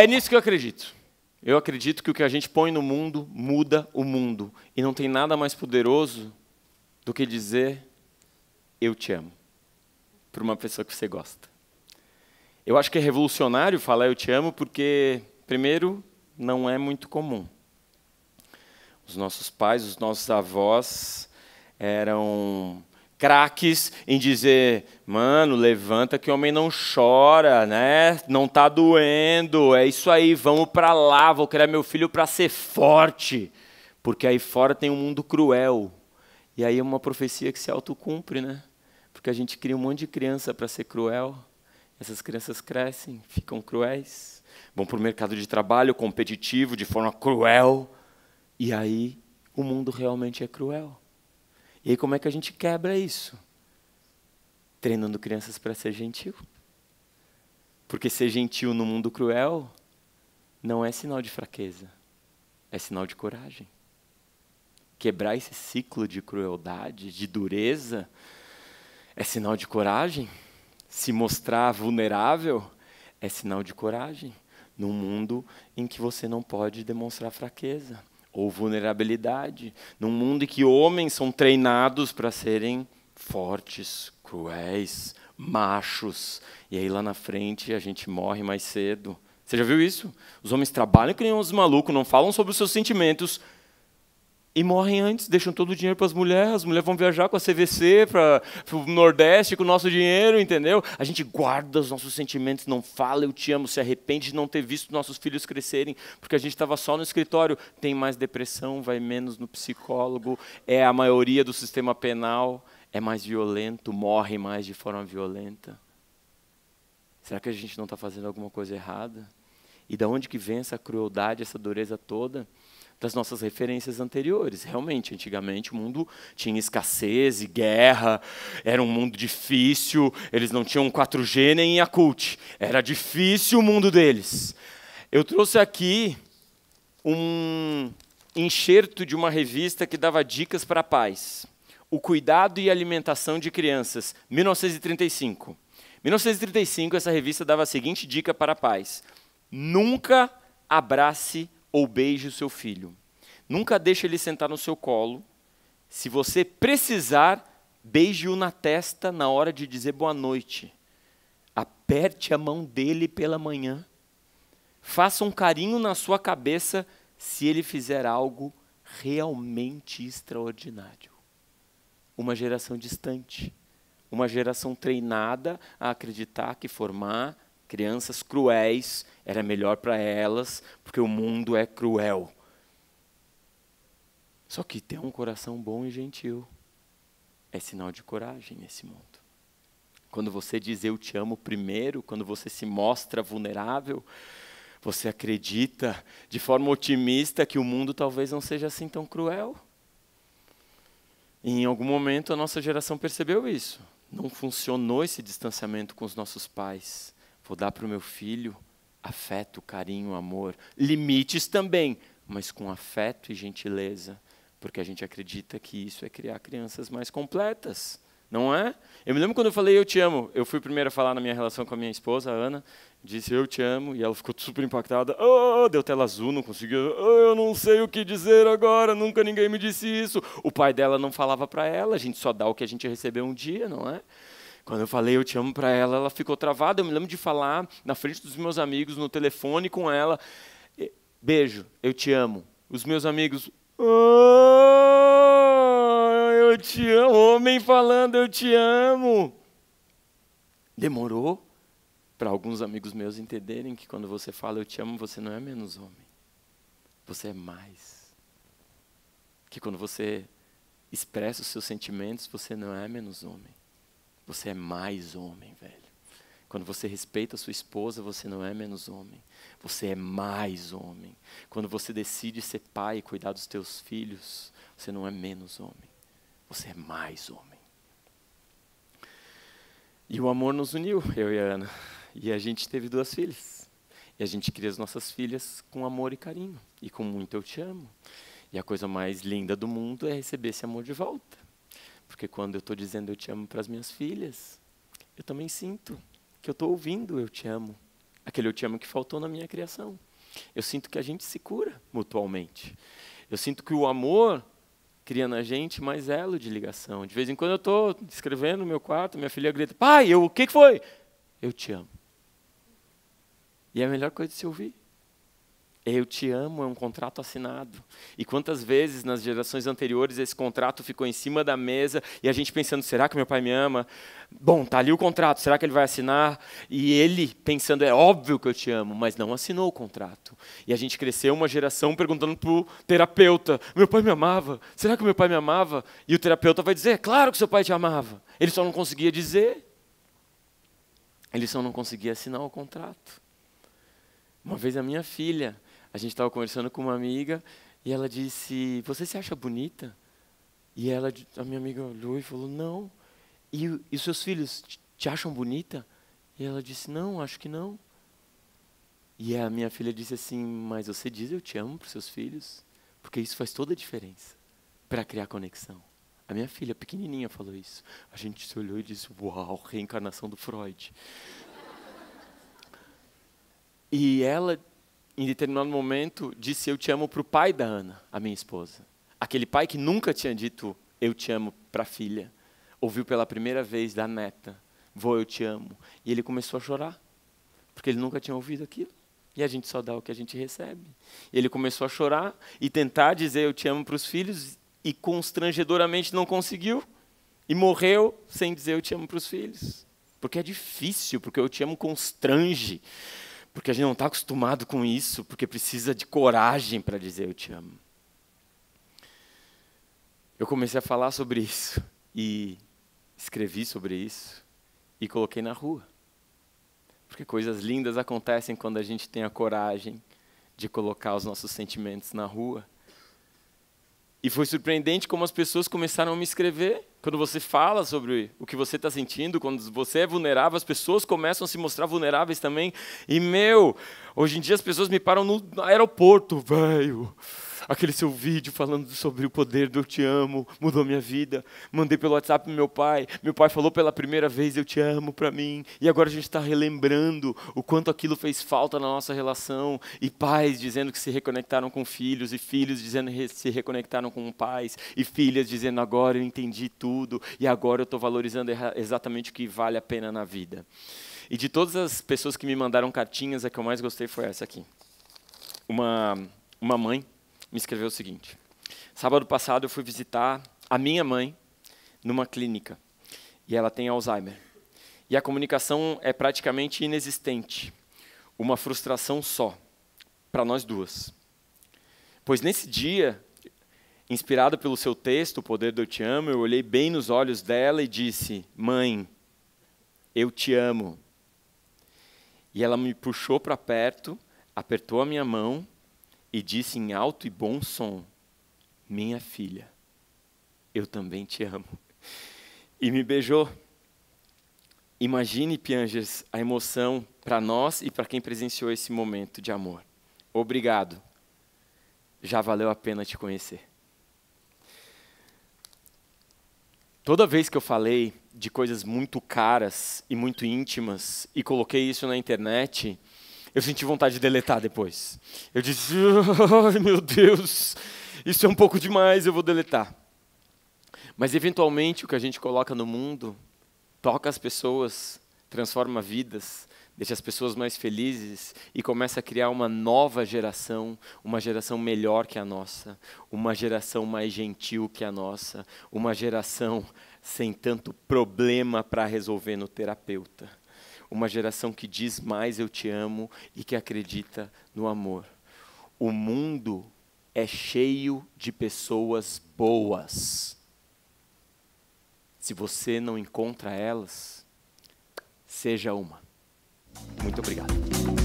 É nisso que eu acredito. Eu acredito que o que a gente põe no mundo muda o mundo. E não tem nada mais poderoso do que dizer eu te amo para uma pessoa que você gosta. Eu acho que é revolucionário falar eu te amo porque, primeiro, não é muito comum. Os nossos pais, os nossos avós eram craques em dizer, mano, levanta que o homem não chora, né? Não tá doendo, é isso aí, vamos para lá, vou criar meu filho para ser forte, porque aí fora tem um mundo cruel. E aí é uma profecia que se autocumpre, né? Porque a gente cria um monte de criança para ser cruel. Essas crianças crescem, ficam cruéis, vão para o mercado de trabalho competitivo de forma cruel, e aí o mundo realmente é cruel. E como é que a gente quebra isso? Treinando crianças para ser gentil. Porque ser gentil no mundo cruel não é sinal de fraqueza, é sinal de coragem. Quebrar esse ciclo de crueldade, de dureza, é sinal de coragem. Se mostrar vulnerável é sinal de coragem num mundo em que você não pode demonstrar fraqueza ou vulnerabilidade, num mundo em que homens são treinados para serem fortes, cruéis, machos, e aí lá na frente a gente morre mais cedo. Você já viu isso? Os homens trabalham que nem uns malucos, não falam sobre os seus sentimentos, e morrem antes, deixam todo o dinheiro para as mulheres, as mulheres vão viajar com a CVC para o Nordeste com o nosso dinheiro, entendeu? A gente guarda os nossos sentimentos, não fala eu te amo, se arrepende de não ter visto nossos filhos crescerem, porque a gente estava só no escritório, tem mais depressão, vai menos no psicólogo, é a maioria do sistema penal, é mais violento, morre mais de forma violenta. Será que a gente não está fazendo alguma coisa errada? E da onde que vem essa crueldade, essa dureza toda? das nossas referências anteriores. Realmente, antigamente o mundo tinha escassez e guerra, era um mundo difícil, eles não tinham 4G nem Yakult. Era difícil o mundo deles. Eu trouxe aqui um enxerto de uma revista que dava dicas para paz, O cuidado e alimentação de crianças, 1935. 1935, essa revista dava a seguinte dica para pais: nunca abrace ou beije o seu filho. Nunca deixe ele sentar no seu colo. Se você precisar, beije-o na testa na hora de dizer boa noite. Aperte a mão dele pela manhã. Faça um carinho na sua cabeça se ele fizer algo realmente extraordinário. Uma geração distante, uma geração treinada a acreditar que formar crianças cruéis era melhor para elas, porque o mundo é cruel. Só que ter um coração bom e gentil é sinal de coragem nesse mundo. Quando você diz eu te amo primeiro, quando você se mostra vulnerável, você acredita de forma otimista que o mundo talvez não seja assim tão cruel. E em algum momento a nossa geração percebeu isso. Não funcionou esse distanciamento com os nossos pais. Vou dar para o meu filho afeto, carinho, amor, limites também, mas com afeto e gentileza, porque a gente acredita que isso é criar crianças mais completas, não é? Eu me lembro quando eu falei eu te amo, eu fui primeiro a falar na minha relação com a minha esposa, a Ana, disse eu te amo e ela ficou super impactada. Oh, oh, oh, deu tela azul, não conseguiu. Oh, eu não sei o que dizer agora, nunca ninguém me disse isso. O pai dela não falava para ela, a gente só dá o que a gente recebeu um dia, não é? Quando eu falei eu te amo para ela, ela ficou travada. Eu me lembro de falar na frente dos meus amigos, no telefone com ela: beijo, eu te amo. Os meus amigos, oh, eu te amo. Homem falando, eu te amo. Demorou para alguns amigos meus entenderem que quando você fala eu te amo, você não é menos homem. Você é mais. Que quando você expressa os seus sentimentos, você não é menos homem você é mais homem, velho. Quando você respeita a sua esposa, você não é menos homem. Você é mais homem. Quando você decide ser pai e cuidar dos teus filhos, você não é menos homem. Você é mais homem. E o amor nos uniu, eu e a Ana. E a gente teve duas filhas. E a gente cria as nossas filhas com amor e carinho. E com muito eu te amo. E a coisa mais linda do mundo é receber esse amor de volta. Porque quando eu estou dizendo eu te amo para as minhas filhas, eu também sinto que eu estou ouvindo eu te amo. Aquele eu te amo que faltou na minha criação. Eu sinto que a gente se cura mutualmente. Eu sinto que o amor cria na gente mais elo de ligação. De vez em quando eu estou escrevendo no meu quarto, minha filha grita: Pai, eu, o que, que foi? Eu te amo. E é a melhor coisa de se ouvir. Eu te amo é um contrato assinado. E quantas vezes nas gerações anteriores esse contrato ficou em cima da mesa e a gente pensando, será que meu pai me ama? Bom, tá ali o contrato, será que ele vai assinar? E ele pensando, é óbvio que eu te amo, mas não assinou o contrato. E a gente cresceu uma geração perguntando pro terapeuta, meu pai me amava? Será que meu pai me amava? E o terapeuta vai dizer, é claro que seu pai te amava. Ele só não conseguia dizer. Ele só não conseguia assinar o contrato. Uma vez a minha filha, a gente estava conversando com uma amiga e ela disse: Você se acha bonita? E ela, a minha amiga olhou e falou: Não. E, e seus filhos te, te acham bonita? E ela disse: Não, acho que não. E a minha filha disse assim: Mas você diz eu te amo para seus filhos? Porque isso faz toda a diferença para criar conexão. A minha filha, pequenininha, falou isso. A gente se olhou e disse: Uau, reencarnação do Freud. e ela em determinado momento, disse eu te amo para o pai da Ana, a minha esposa. Aquele pai que nunca tinha dito eu te amo para a filha, ouviu pela primeira vez da neta, vou eu te amo. E ele começou a chorar, porque ele nunca tinha ouvido aquilo. E a gente só dá o que a gente recebe. E ele começou a chorar e tentar dizer eu te amo para os filhos, e constrangedoramente não conseguiu. E morreu sem dizer eu te amo para os filhos. Porque é difícil, porque eu te amo constrange. Porque a gente não está acostumado com isso, porque precisa de coragem para dizer eu te amo. Eu comecei a falar sobre isso e escrevi sobre isso e coloquei na rua. Porque coisas lindas acontecem quando a gente tem a coragem de colocar os nossos sentimentos na rua. E foi surpreendente como as pessoas começaram a me escrever quando você fala sobre o que você está sentindo, quando você é vulnerável, as pessoas começam a se mostrar vulneráveis também. E, meu, hoje em dia as pessoas me param no aeroporto, velho aquele seu vídeo falando sobre o poder do eu te amo, mudou minha vida. Mandei pelo WhatsApp pro meu pai, meu pai falou pela primeira vez eu te amo para mim. E agora a gente está relembrando o quanto aquilo fez falta na nossa relação. E pais dizendo que se reconectaram com filhos, e filhos dizendo que se reconectaram com pais, e filhas dizendo agora eu entendi tudo, e agora eu estou valorizando exatamente o que vale a pena na vida. E de todas as pessoas que me mandaram cartinhas, a que eu mais gostei foi essa aqui. Uma, uma mãe me escreveu o seguinte: Sábado passado eu fui visitar a minha mãe numa clínica e ela tem Alzheimer. E a comunicação é praticamente inexistente. Uma frustração só para nós duas. Pois nesse dia, inspirado pelo seu texto, O Poder do Eu Te Amo, eu olhei bem nos olhos dela e disse: Mãe, eu te amo. E ela me puxou para perto, apertou a minha mão e disse em alto e bom som: Minha filha, eu também te amo. E me beijou. Imagine, pianges a emoção para nós e para quem presenciou esse momento de amor. Obrigado. Já valeu a pena te conhecer. Toda vez que eu falei de coisas muito caras e muito íntimas e coloquei isso na internet, eu senti vontade de deletar depois. Eu disse: oh, meu Deus, isso é um pouco demais, eu vou deletar. Mas eventualmente o que a gente coloca no mundo toca as pessoas, transforma vidas, deixa as pessoas mais felizes e começa a criar uma nova geração, uma geração melhor que a nossa, uma geração mais gentil que a nossa, uma geração sem tanto problema para resolver no terapeuta uma geração que diz mais eu te amo e que acredita no amor. O mundo é cheio de pessoas boas. Se você não encontra elas, seja uma. Muito obrigado.